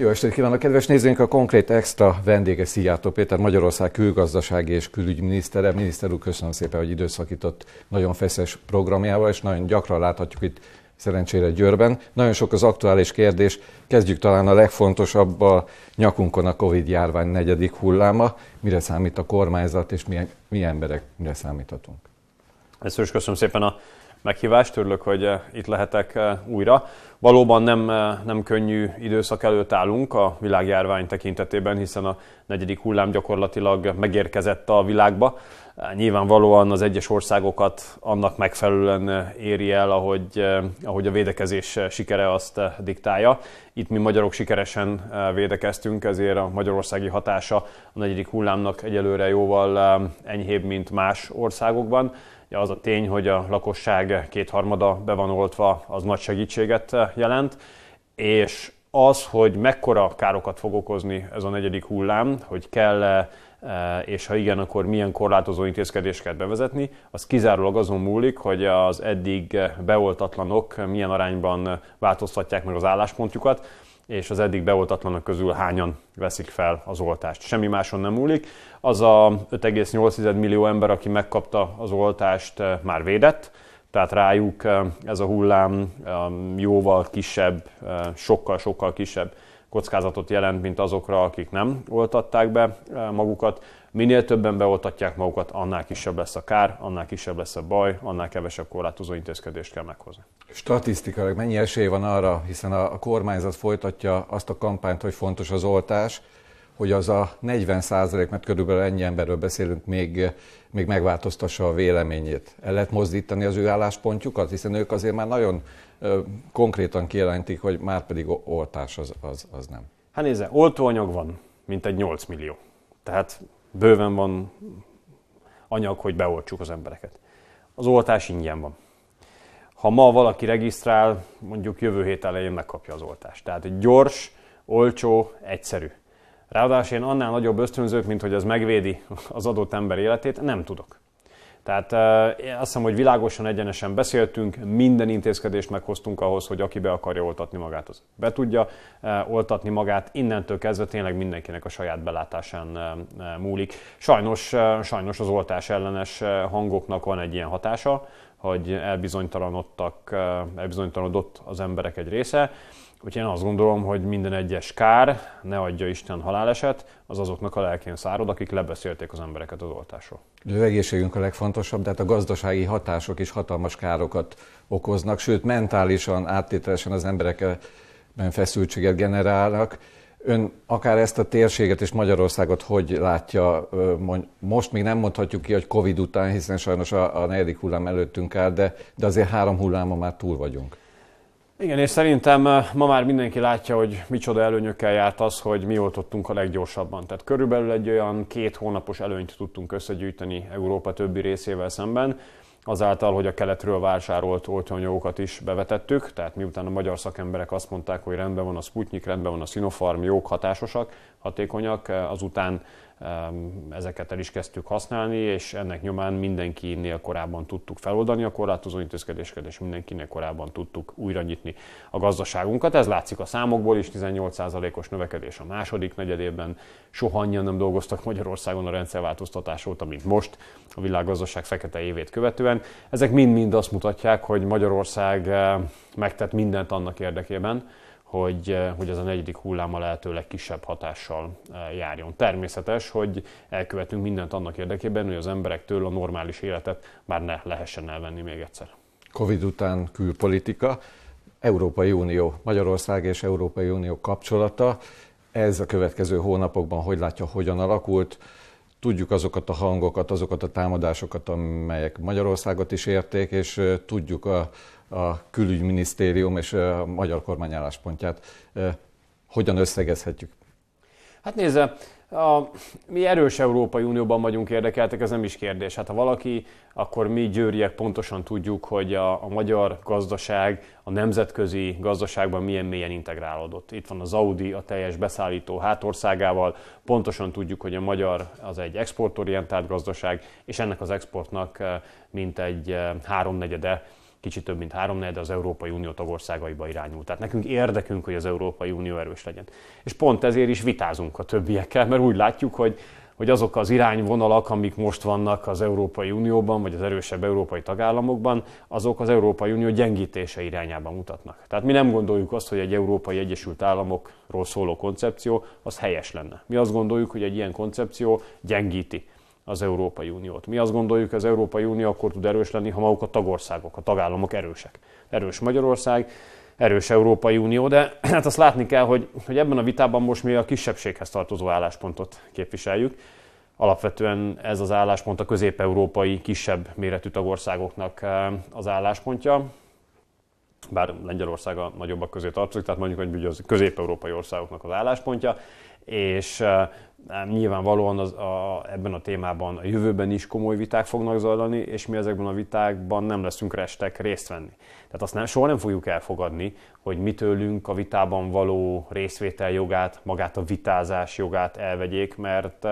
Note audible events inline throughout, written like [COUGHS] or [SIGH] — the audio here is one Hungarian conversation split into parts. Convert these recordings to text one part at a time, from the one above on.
Jó estét kívánok, kedves nézőink! A konkrét extra vendége Szijjátó Péter, Magyarország külgazdasági és külügyminisztere. Miniszter úr, köszönöm szépen, hogy időszakított nagyon feszes programjával, és nagyon gyakran láthatjuk itt szerencsére Győrben. Nagyon sok az aktuális kérdés, kezdjük talán a legfontosabb a nyakunkon a Covid-járvány negyedik hulláma. Mire számít a kormányzat, és milyen mi emberek, mire számíthatunk? Ezt is köszönöm szépen a meghívást, örülök, hogy eh, itt lehetek eh, újra. Valóban nem, eh, nem könnyű időszak előtt állunk a világjárvány tekintetében, hiszen a negyedik hullám gyakorlatilag megérkezett a világba. Nyilvánvalóan az egyes országokat annak megfelelően éri el, ahogy, ahogy a védekezés sikere azt diktálja. Itt mi magyarok sikeresen védekeztünk, ezért a magyarországi hatása a negyedik hullámnak egyelőre jóval enyhébb, mint más országokban. Ja, az a tény, hogy a lakosság kétharmada be van oltva, az nagy segítséget eh, jelent, és az, hogy mekkora károkat fog okozni ez a negyedik hullám, hogy kell eh, és ha igen, akkor milyen korlátozó intézkedést kell bevezetni, az kizárólag azon múlik, hogy az eddig eh, beoltatlanok milyen arányban változtatják meg az álláspontjukat és az eddig beoltatlanok közül hányan veszik fel az oltást. Semmi máson nem múlik. Az a 5,8 millió ember, aki megkapta az oltást, eh, már védett, tehát rájuk eh, ez a hullám eh, jóval kisebb, sokkal-sokkal kisebb kockázatot jelent, mint azokra, akik nem oltatták be magukat. Minél többen beoltatják magukat, annál kisebb lesz a kár, annál kisebb lesz a baj, annál kevesebb korlátozó intézkedést kell meghozni. Statisztikailag mennyi esély van arra, hiszen a kormányzat folytatja azt a kampányt, hogy fontos az oltás, hogy az a 40 százalék, mert körülbelül ennyi emberről beszélünk, még, még megváltoztassa a véleményét. El lehet mozdítani az ő álláspontjukat, hiszen ők azért már nagyon ö, konkrétan kijelentik, hogy már pedig oltás az, az, az nem. Hát nézze, oltóanyag van, mint egy 8 millió. Tehát bőven van anyag, hogy beoltsuk az embereket. Az oltás ingyen van. Ha ma valaki regisztrál, mondjuk jövő hét elején megkapja az oltást. Tehát gyors, olcsó, egyszerű. Ráadásul én annál nagyobb ösztönzők, mint hogy ez megvédi az adott ember életét, nem tudok. Tehát azt hiszem, hogy világosan, egyenesen beszéltünk, minden intézkedést meghoztunk ahhoz, hogy aki be akarja oltatni magát, az be tudja oltatni magát. Innentől kezdve tényleg mindenkinek a saját belátásán múlik. Sajnos, sajnos az oltás ellenes hangoknak van egy ilyen hatása, hogy elbizonytalanodtak, elbizonytalanodott az emberek egy része, Úgyhogy én azt gondolom, hogy minden egyes kár, ne adja Isten haláleset, az azoknak a lelkén szárod, akik lebeszélték az embereket az oltásról. Az egészségünk a legfontosabb, de hát a gazdasági hatások is hatalmas károkat okoznak, sőt mentálisan, áttételesen az emberekben feszültséget generálnak. Ön akár ezt a térséget és Magyarországot hogy látja? Most még nem mondhatjuk ki, hogy Covid után, hiszen sajnos a, a negyedik hullám előttünk áll, de, de azért három hullámon már túl vagyunk. Igen, és szerintem eh, ma már mindenki látja, hogy micsoda előnyökkel járt az, hogy mi oltottunk a leggyorsabban. Tehát körülbelül egy olyan két hónapos előnyt tudtunk összegyűjteni Európa többi részével szemben, azáltal, hogy a keletről vásárolt oltóanyagokat is bevetettük, tehát miután a magyar szakemberek azt mondták, hogy rendben van a Sputnik, rendben van a Sinopharm, jók, hatásosak, hatékonyak, eh, azután ezeket el is kezdtük használni, és ennek nyomán mindenkinél korábban tudtuk feloldani a korlátozó intézkedéseket, és mindenkinél korábban tudtuk újra nyitni a gazdaságunkat. Ez látszik a számokból is, 18%-os növekedés a második negyedében. Soha annyian nem dolgoztak Magyarországon a rendszerváltoztatás óta, mint most, a világgazdaság fekete évét követően. Ezek mind-mind azt mutatják, hogy Magyarország eh, megtett mindent annak érdekében, hogy, eh, hogy ez a negyedik hullám a lehető legkisebb hatással eh, járjon. Természetes, hogy elkövetünk mindent annak érdekében, hogy az emberektől a normális életet már ne lehessen elvenni még egyszer. Covid után külpolitika, Európai Unió, Magyarország és Európai Unió kapcsolata, ez a következő hónapokban hogy látja, hogyan alakult, tudjuk azokat a hangokat, azokat a támadásokat, amelyek Magyarországot is érték, és eh, tudjuk a, a külügyminisztérium és a magyar kormány álláspontját. Hogyan összegezhetjük? Hát nézze, a, mi erős Európai Unióban vagyunk érdekeltek, ez nem is kérdés. Hát ha valaki, akkor mi győriek pontosan tudjuk, hogy a, a magyar gazdaság a nemzetközi gazdaságban milyen mélyen integrálódott. Itt van az Audi, a teljes beszállító hátországával, pontosan tudjuk, hogy a magyar az egy exportorientált gazdaság, és ennek az exportnak mint egy háromnegyede kicsit több mint háromnegyed az Európai Unió tagországaiba irányul. Tehát nekünk érdekünk, hogy az Európai Unió erős legyen. És pont ezért is vitázunk a többiekkel, mert úgy látjuk, hogy hogy azok az irányvonalak, amik most vannak az Európai Unióban, vagy az erősebb európai tagállamokban, azok az Európai Unió gyengítése irányába mutatnak. Tehát mi nem gondoljuk azt, hogy egy Európai Egyesült Államokról szóló koncepció az helyes lenne. Mi azt gondoljuk, hogy egy ilyen koncepció gyengíti az Európai Uniót. Mi azt gondoljuk, az Európai Unió akkor tud erős lenni, ha maguk a tagországok, a tagállamok erősek. Erős Magyarország, erős Európai Unió, de [CLEARS THROAT] hát azt látni kell, hogy, hogy ebben a vitában most mi a kisebbséghez tartozó álláspontot képviseljük. Alapvetően ez az álláspont a közép-európai kisebb méretű tagországoknak eh, az álláspontja, bár Lengyelország a nagyobbak közé tartozik, tehát mondjuk, hogy az közép-európai országoknak az álláspontja és nyilvánvalóan az, a, ebben a témában a jövőben is komoly viták fognak zajlani, és mi ezekben a vitákban nem leszünk restek részt venni. Tehát azt nem, soha nem fogjuk elfogadni, hogy mitőlünk a vitában való részvétel jogát, magát a vitázás jogát elvegyék, mert,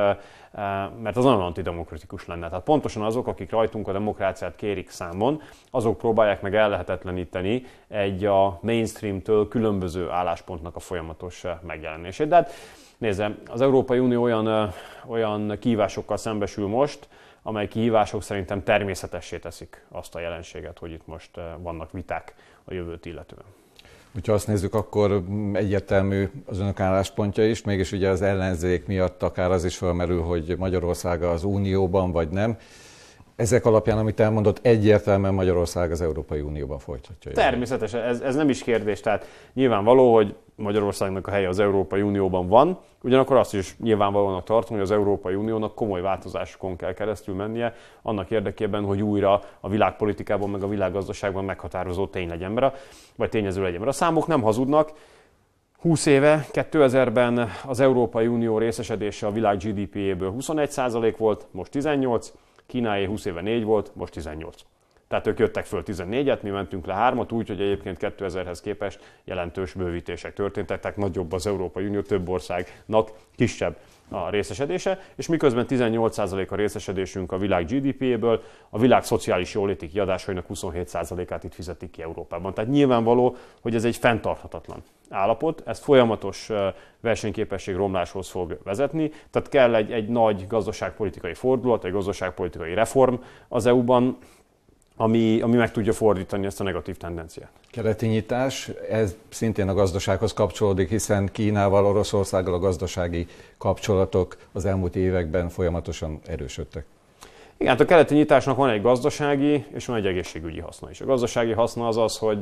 mert az nagyon antidemokratikus lenne. Tehát pontosan azok, akik rajtunk a demokráciát kérik számon, azok próbálják meg ellehetetleníteni egy a mainstreamtől különböző álláspontnak a folyamatos megjelenését. De hát Nézze, az Európai Unió olyan, olyan kihívásokkal szembesül most, amely kihívások szerintem természetessé teszik azt a jelenséget, hogy itt most vannak viták a jövőt illetően. Hogyha azt nézzük, akkor egyértelmű az önök álláspontja is, mégis ugye az ellenzék miatt akár az is felmerül, hogy Magyarország az unióban vagy nem ezek alapján, amit elmondott, egyértelműen Magyarország az Európai Unióban folytatja. Természetesen, ez, ez nem is kérdés. Tehát nyilvánvaló, hogy Magyarországnak a helye az Európai Unióban van, ugyanakkor azt is nyilvánvalónak tartom, hogy az Európai Uniónak komoly változásokon kell keresztül mennie, annak érdekében, hogy újra a világpolitikában, meg a világgazdaságban meghatározó tény legyen, mert vagy tényező legyen. Mert a számok nem hazudnak, 20 éve, 2000-ben az Európai Unió részesedése a világ GDP-jéből 21% volt, most 18%, Kínáé 20 éve 4 volt, most 18. Tehát ők jöttek föl 14-et, mi mentünk le 3-at, úgyhogy egyébként 2000-hez képest jelentős bővítések történtek, tehát nagyobb az Európai Unió, több országnak kisebb a részesedése, és miközben 18% a részesedésünk a világ GDP-ből, a világ szociális jóléti kiadásainak 27%-át itt fizetik ki Európában. Tehát nyilvánvaló, hogy ez egy fenntarthatatlan állapot, ez folyamatos versenyképesség romláshoz fog vezetni, tehát kell egy, egy nagy gazdaságpolitikai fordulat, egy gazdaságpolitikai reform az EU-ban, ami, ami meg tudja fordítani ezt a negatív tendenciát. nyitás ez szintén a gazdasághoz kapcsolódik, hiszen Kínával, Oroszországgal a gazdasági kapcsolatok az elmúlt években folyamatosan erősödtek. Igen, hát a keleti nyitásnak van egy gazdasági és van egy egészségügyi haszna is. A gazdasági haszna az az, hogy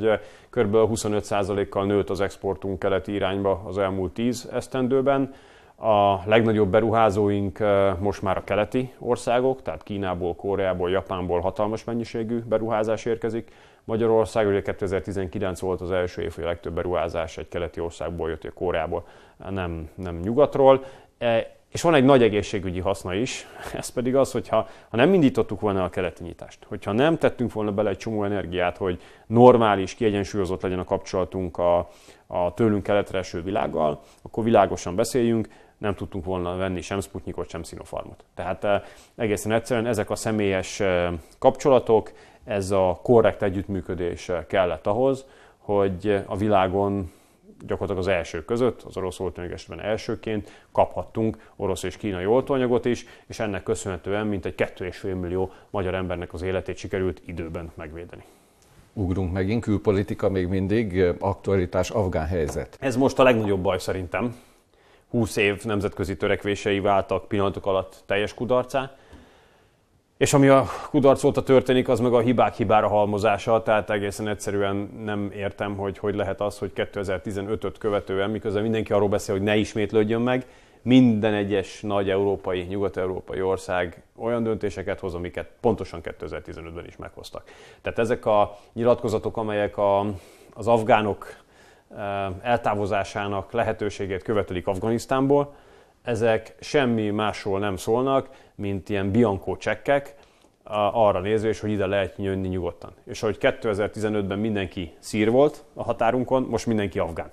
kb. 25%-kal nőtt az exportunk keleti irányba az elmúlt 10 esztendőben, a legnagyobb beruházóink most már a keleti országok, tehát Kínából, Koreából, Japánból hatalmas mennyiségű beruházás érkezik. Magyarország ugye 2019 volt az első év, hogy a legtöbb beruházás egy keleti országból jött, a Koreából, nem, nem nyugatról. E, és van egy nagy egészségügyi haszna is, [LAUGHS] ez pedig az, hogyha ha nem indítottuk volna a keleti nyitást, hogyha nem tettünk volna bele egy csomó energiát, hogy normális, kiegyensúlyozott legyen a kapcsolatunk a, a tőlünk keletre eső világgal, akkor világosan beszéljünk, nem tudtunk volna venni sem Sputnikot, sem Sinopharmot. Tehát eh, egészen egyszerűen ezek a személyes eh, kapcsolatok, ez a korrekt együttműködés eh, kellett ahhoz, hogy a világon gyakorlatilag az első között, az orosz oltóanyag elsőként kaphattunk orosz és kínai oltóanyagot is, és ennek köszönhetően mintegy 2,5 millió magyar embernek az életét sikerült időben megvédeni. Ugrunk megint, külpolitika még mindig, aktualitás, afgán helyzet. Ez most a legnagyobb baj szerintem, 20 év nemzetközi törekvései váltak pillanatok alatt teljes kudarcá. És ami a kudarc óta történik, az meg a hibák hibára halmozása, tehát egészen egyszerűen nem értem, hogy hogy lehet az, hogy 2015-öt követően, miközben mindenki arról beszél, hogy ne ismétlődjön meg, minden egyes nagy európai, nyugat-európai ország olyan döntéseket hoz, amiket pontosan 2015-ben is meghoztak. Tehát ezek a nyilatkozatok, amelyek a, az afgánok Eh, eltávozásának lehetőségét követelik Afganisztánból, ezek semmi másról nem szólnak, mint ilyen biankó csekkek, arra és hogy ide lehet jönni nyugodtan. És ahogy 2015-ben mindenki szír volt a határunkon, most mindenki afgán.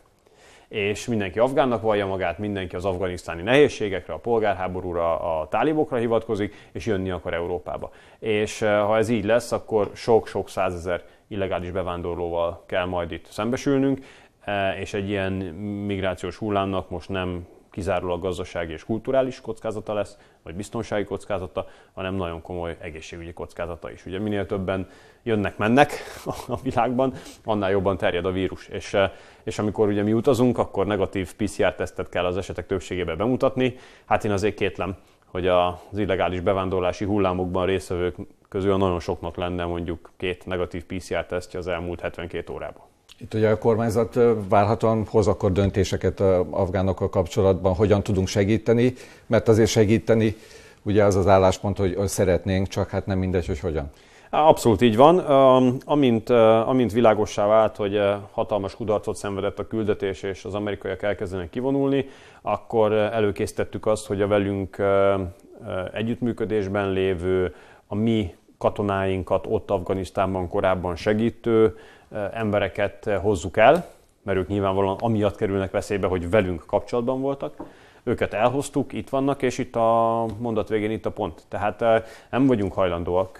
És mindenki afgánnak vallja magát, mindenki az afganisztáni nehézségekre, a polgárháborúra, a tálibokra hivatkozik, és jönni akar Európába. És eh, ha ez így lesz, akkor sok-sok százezer illegális bevándorlóval kell majd itt szembesülnünk. E, és egy ilyen migrációs hullámnak most nem kizárólag gazdasági és kulturális kockázata lesz, vagy biztonsági kockázata, hanem nagyon komoly egészségügyi kockázata is. Ugye minél többen jönnek-mennek a világban, annál jobban terjed a vírus. És, e, és amikor ugye mi utazunk, akkor negatív PCR-tesztet kell az esetek többségében bemutatni. Hát én azért kétlem, hogy az illegális bevándorlási hullámokban részvevők közül nagyon soknak lenne mondjuk két negatív PCR-tesztje az elmúlt 72 órában. Itt ugye a kormányzat várhatóan hoz akkor döntéseket a afgánokkal kapcsolatban, hogyan tudunk segíteni, mert azért segíteni ugye az az álláspont, hogy, szeretnénk, csak hát nem mindegy, hogy hogyan. Abszolút így van. Amint, amint világossá vált, hogy hatalmas kudarcot szenvedett a küldetés, és az amerikaiak elkezdenek kivonulni, akkor előkészítettük azt, hogy a velünk együttműködésben lévő, a mi katonáinkat ott Afganisztánban korábban segítő embereket hozzuk el, mert ők nyilvánvalóan amiatt kerülnek veszélybe, hogy velünk kapcsolatban voltak. Őket elhoztuk, itt vannak, és itt a mondat végén itt a pont. Tehát nem vagyunk hajlandóak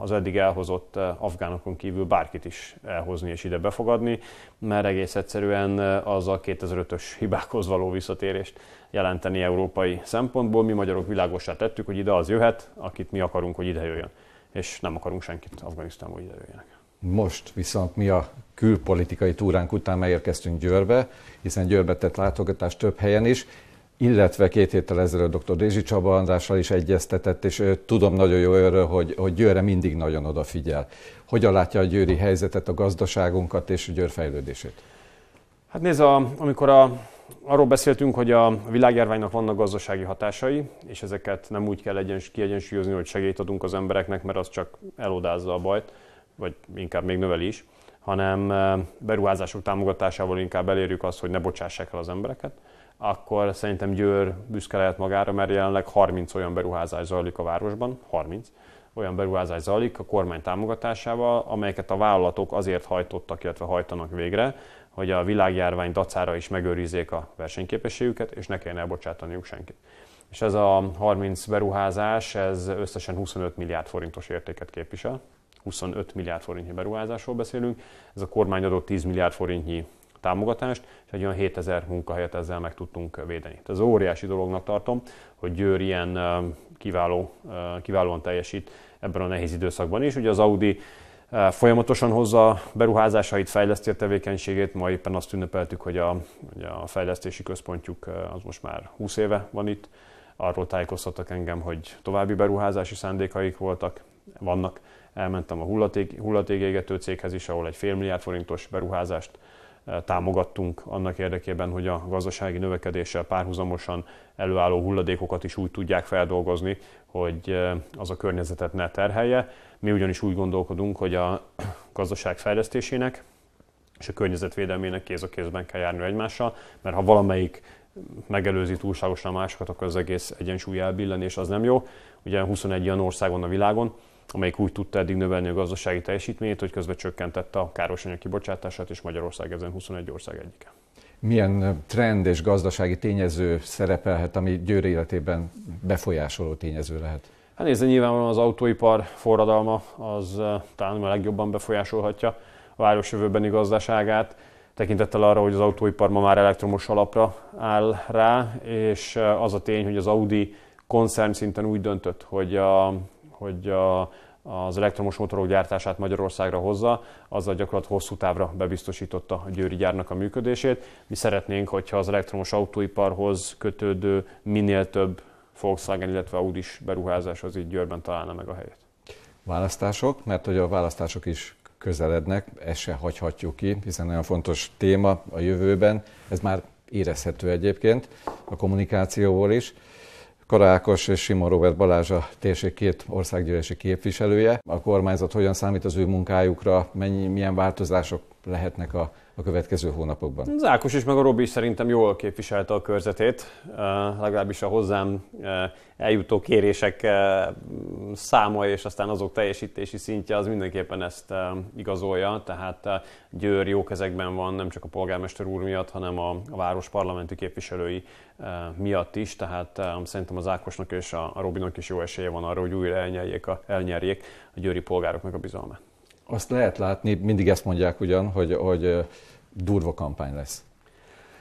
az eddig elhozott afgánokon kívül bárkit is elhozni és ide befogadni, mert egész egyszerűen az a 2005-ös hibákhoz való visszatérést jelenteni európai szempontból. Mi magyarok világosá tettük, hogy ide az jöhet, akit mi akarunk, hogy ide jöjjön. És nem akarunk senkit Afganisztánból ide jöjjenek. Most viszont mi a külpolitikai túránk után megérkeztünk Győrbe, hiszen Győrbe tett látogatást több helyen is, illetve két héttel ezelőtt dr. Dézsi Csaba Andrással is egyeztetett, és ő, tudom nagyon jó örül, hogy, hogy Győre mindig nagyon odafigyel. Hogyan látja a győri helyzetet, a gazdaságunkat és Győr fejlődését? Hát nézd, a, amikor a, arról beszéltünk, hogy a világjárványnak vannak gazdasági hatásai, és ezeket nem úgy kell egyens, kiegyensúlyozni, hogy segélyt adunk az embereknek, mert az csak elodázza a bajt, vagy inkább még növeli is, hanem beruházások támogatásával inkább elérjük azt, hogy ne bocsássák el az embereket, akkor szerintem Győr büszke lehet magára, mert jelenleg 30 olyan beruházás zajlik a városban, 30, olyan beruházás zajlik a kormány támogatásával, amelyeket a vállalatok azért hajtottak, illetve hajtanak végre, hogy a világjárvány dacára is megőrizzék a versenyképességüket, és ne kelljen elbocsátaniuk senkit. És ez a 30 beruházás, ez összesen 25 milliárd forintos értéket képvisel, 25 milliárd forintnyi beruházásról beszélünk, ez a kormány adott 10 milliárd forintnyi támogatást, és egy olyan 7000 munkahelyet ezzel meg tudtunk védeni. Tehát ez óriási dolognak tartom, hogy Győr ilyen kiváló, kiválóan teljesít ebben a nehéz időszakban is. Ugye az Audi folyamatosan hozza beruházásait, fejleszti a tevékenységét, ma éppen azt ünnepeltük, hogy a, ugye a fejlesztési központjuk az most már 20 éve van itt, arról tájékoztattak engem, hogy további beruházási szándékaik voltak, vannak. Elmentem a hullaték, hullatékégető céghez is, ahol egy fél milliárd forintos beruházást eh, támogattunk annak érdekében, hogy a gazdasági növekedéssel párhuzamosan előálló hulladékokat is úgy tudják feldolgozni, hogy eh, az a környezetet ne terhelje. Mi ugyanis úgy gondolkodunk, hogy a [COUGHS] gazdaság fejlesztésének és a környezetvédelmének kéz a kézben kell járni egymással, mert ha valamelyik megelőzi túlságosan másokat, akkor az egész egyensúly elbillen, és az nem jó. Ugye 21 ilyen országon a világon, amelyik úgy tudta eddig növelni a gazdasági teljesítményét, hogy közben csökkentette a károsanyag kibocsátását, és Magyarország ezen 21 ország egyike. Milyen trend és gazdasági tényező szerepelhet, ami Győr életében befolyásoló tényező lehet? Hát nézze, nyilvánvalóan az autóipar forradalma az talán a legjobban befolyásolhatja a város jövőbeni gazdaságát, tekintettel arra, hogy az autóipar ma már elektromos alapra áll rá, és az a tény, hogy az Audi koncern szinten úgy döntött, hogy a hogy a, az elektromos motorok gyártását Magyarországra hozza, azzal gyakorlatilag hosszú távra bebiztosította a győri gyárnak a működését. Mi szeretnénk, hogyha az elektromos autóiparhoz kötődő minél több Volkswagen, illetve Audi is beruházás az így Győrben találna meg a helyét. Választások, mert hogy a választások is közelednek, ezt se hagyhatjuk ki, hiszen nagyon fontos téma a jövőben, ez már érezhető egyébként a kommunikációból is. Karákos és Simon Robert Balázs a térség két országgyűlési képviselője. A kormányzat hogyan számít az ő munkájukra, mennyi, milyen változások lehetnek a a következő hónapokban. Az Ákos is, meg a Robi is szerintem jól képviselte a körzetét, eh, legalábbis a hozzám eh, eljutó kérések eh, száma és aztán azok teljesítési szintje az mindenképpen ezt igazolja, tehát Győr jó kezekben van nem csak a polgármester úr miatt, hanem a, város parlamenti képviselői miatt is, tehát szerintem az Ákosnak és a, a Robinak is jó esélye van arra, hogy újra elnyerjék a, elnyerjék a győri polgároknak a bizalmát azt lehet látni, mindig ezt mondják ugyan, hogy, hogy durva kampány lesz.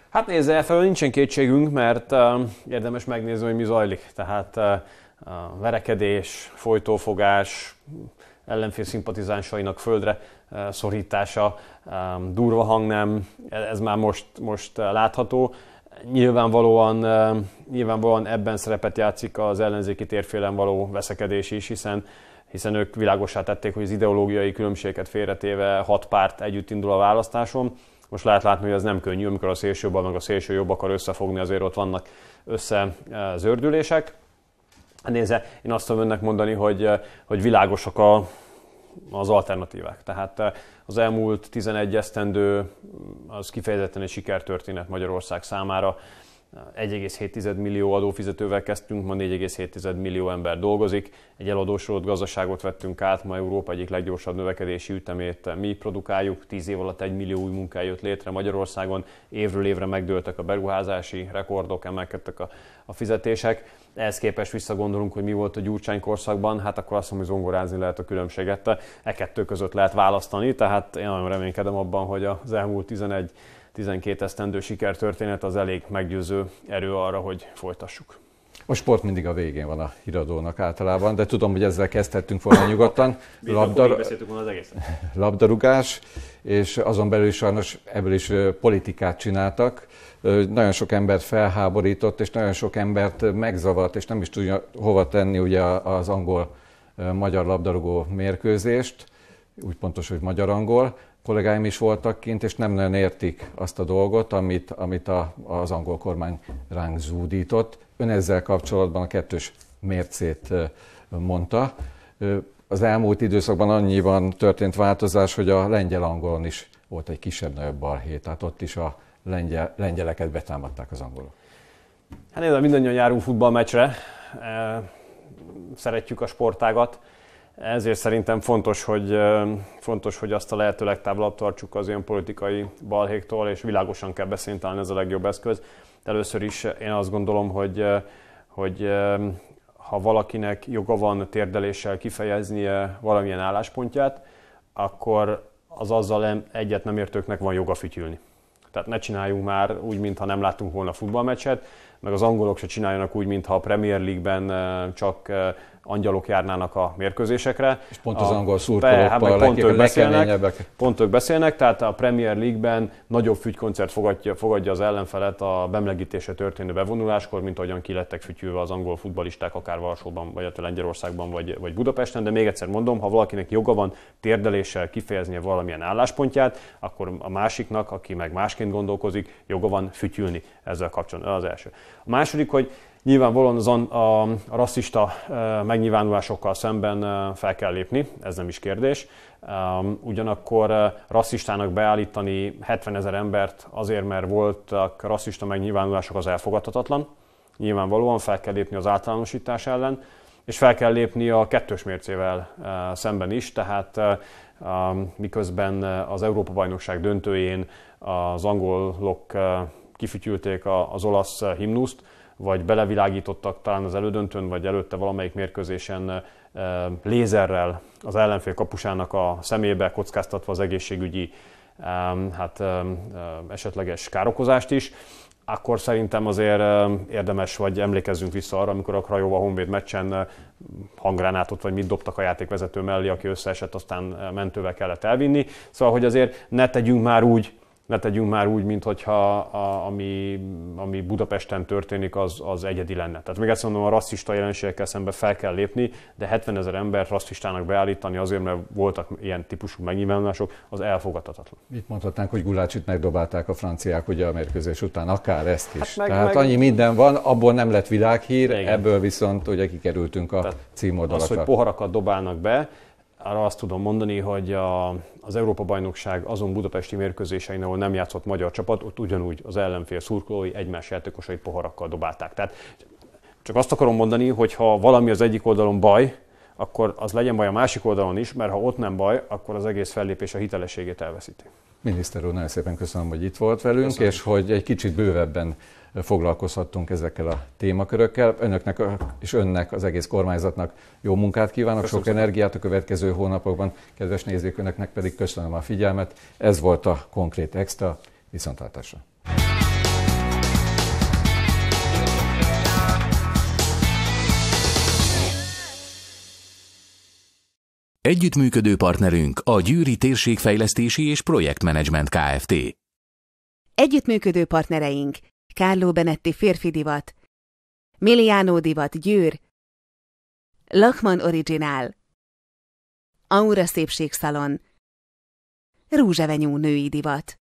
Hát nézze, felől nincsen kétségünk, mert uh, érdemes megnézni, hogy mi zajlik. Tehát uh, uh, verekedés, folytófogás, ellenfél szimpatizánsainak földre uh, szorítása, um, durva hangnem, e, ez már most, most uh, látható. Nyilvánvalóan, uh, nyilvánvalóan ebben szerepet játszik az ellenzéki térfélen való veszekedés is, hiszen uh, hiszen ők világosá tették, hogy az ideológiai különbségeket félretéve hat párt együtt indul a választáson. Most lehet látni, hogy ez nem könnyű, amikor a szélső bal meg a szélső jobb akar összefogni, azért ott vannak összezördülések. E, Nézze, én azt tudom önnek mondani, hogy, e, hogy világosak a, az alternatívák. Tehát e, az elmúlt 11 esztendő az kifejezetten egy sikertörténet Magyarország számára. 1,7 millió adófizetővel kezdtünk, ma 4,7 millió ember dolgozik, egy eladósodott gazdaságot vettünk át, ma Európa egyik leggyorsabb növekedési ütemét mi produkáljuk, 10 év alatt 1 millió új munkája jött létre Magyarországon, évről évre megdőltek a beruházási rekordok, emelkedtek a, a fizetések. Ehhez képest visszagondolunk, hogy mi volt a Gyurcsány korszakban, hát akkor azt mondom, hogy zongorázni lehet a különbséget. E kettő között lehet választani, tehát én nagyon reménykedem abban, hogy az elmúlt 11 12 esztendő sikertörténet az elég meggyőző erő arra, hogy folytassuk. A sport mindig a végén van a híradónak általában, de tudom, hogy ezzel kezdhettünk volna nyugodtan. Labdar... volna az egészen. [LAUGHS] Labdarúgás, és azon belül is sajnos ebből is politikát csináltak. Nagyon sok embert felháborított, és nagyon sok embert megzavart, és nem is tudja hova tenni ugye az angol-magyar labdarúgó mérkőzést, úgy pontos, hogy magyar-angol kollégáim is voltak kint, és nem nagyon értik azt a dolgot, amit, amit a, az angol kormány ránk zúdított. Ön ezzel kapcsolatban a kettős mércét mondta. Az elmúlt időszakban annyiban történt változás, hogy a lengyel-angolon is volt egy kisebb-nagyobb balhé, tehát ott is a lengyel, lengyeleket betámadták az angolok. Hát nézd, mindannyian járunk futballmeccsre, szeretjük a sportágat, ezért szerintem fontos, hogy, fontos, hogy azt a lehető legtávolabb tartsuk az olyan politikai balhéktól, és világosan kell beszélni, talán ez a legjobb eszköz. Először is én azt gondolom, hogy, hogy ha valakinek joga van térdeléssel kifejeznie valamilyen álláspontját, akkor az azzal egyet nem értőknek van joga fütyülni. Tehát ne csináljunk már úgy, mintha nem láttunk volna futballmeccset meg az angolok se csináljanak úgy, mintha a Premier League-ben csak angyalok járnának a mérkőzésekre. És pont az a, angol szurkolókkal pont ők beszélnek, Pont ők beszélnek, tehát a Premier League-ben nagyobb fügykoncert fogadja, fogadja az ellenfelet a bemlegítése történő bevonuláskor, mint ahogyan kilettek fütyülve az angol futbalisták akár Varsóban, vagy a hát Lengyelországban, vagy, vagy Budapesten, de még egyszer mondom, ha valakinek joga van térdeléssel kifejeznie valamilyen álláspontját, akkor a másiknak, aki meg másként gondolkozik, joga van fütyülni ezzel kapcsolatban. Az első. A második, hogy nyilvánvalóan az a, a, a rasszista megnyilvánulásokkal szemben fel kell lépni, ez nem is kérdés. Ugyanakkor rasszistának beállítani 70 ezer embert azért, mert voltak rasszista megnyilvánulások, az elfogadhatatlan. Nyilvánvalóan fel kell lépni az általánosítás ellen, és fel kell lépni a kettős mércével szemben is, tehát miközben az Európa-bajnokság döntőjén az angolok kifütyülték az olasz himnuszt, vagy belevilágítottak talán az elődöntőn, vagy előtte valamelyik mérkőzésen lézerrel az ellenfél kapusának a szemébe, kockáztatva az egészségügyi hát, esetleges károkozást is, akkor szerintem azért érdemes, vagy emlékezzünk vissza arra, amikor a Krajova Honvéd meccsen hangránátot, vagy mit dobtak a játékvezető mellé, aki összeesett, aztán mentővel kellett elvinni. Szóval, hogy azért ne tegyünk már úgy, ne tegyünk már úgy, mint ami, ami Budapesten történik, az, az egyedi lenne. Tehát még egyszer mondom, a rasszista jelenségekkel szemben fel kell lépni, de 70 ezer embert rasszistának beállítani azért, mert voltak ilyen típusú megnyilvánulások, az elfogadhatatlan. Mit mondhatnánk, hogy Gulácsit megdobálták a franciák ugye a mérkőzés után, akár ezt is. Hát meg, Tehát meg... annyi minden van, abból nem lett világhír, Igen. ebből viszont ugye kikerültünk a Tehát címoldalakra. Az, hogy poharakat dobálnak be, arra azt tudom mondani, hogy a, az Európa-bajnokság azon budapesti mérkőzésein, ahol nem játszott magyar csapat, ott ugyanúgy az ellenfél szurkolói egymás játékosai poharakkal dobálták. Tehát csak azt akarom mondani, hogy ha valami az egyik oldalon baj, akkor az legyen baj a másik oldalon is, mert ha ott nem baj, akkor az egész fellépés a hitelességét elveszíti. Miniszter úr, nagyon szépen köszönöm, hogy itt volt velünk, köszönöm. és hogy egy kicsit bővebben foglalkozhattunk ezekkel a témakörökkel. Önöknek és önnek, az egész kormányzatnak jó munkát kívánok, köszönöm sok energiát a következő hónapokban. Kedves nézők, önöknek pedig köszönöm a figyelmet. Ez volt a Konkrét Extra. Viszontlátásra! Együttműködő partnerünk a Gyűri Térségfejlesztési és Projektmenedzsment Kft. Együttműködő partnereink Kárló Benetti férfi divat, Miliano divat Győr, Lachman Originál, Aura Szépségszalon, Rúzsevenyú női divat.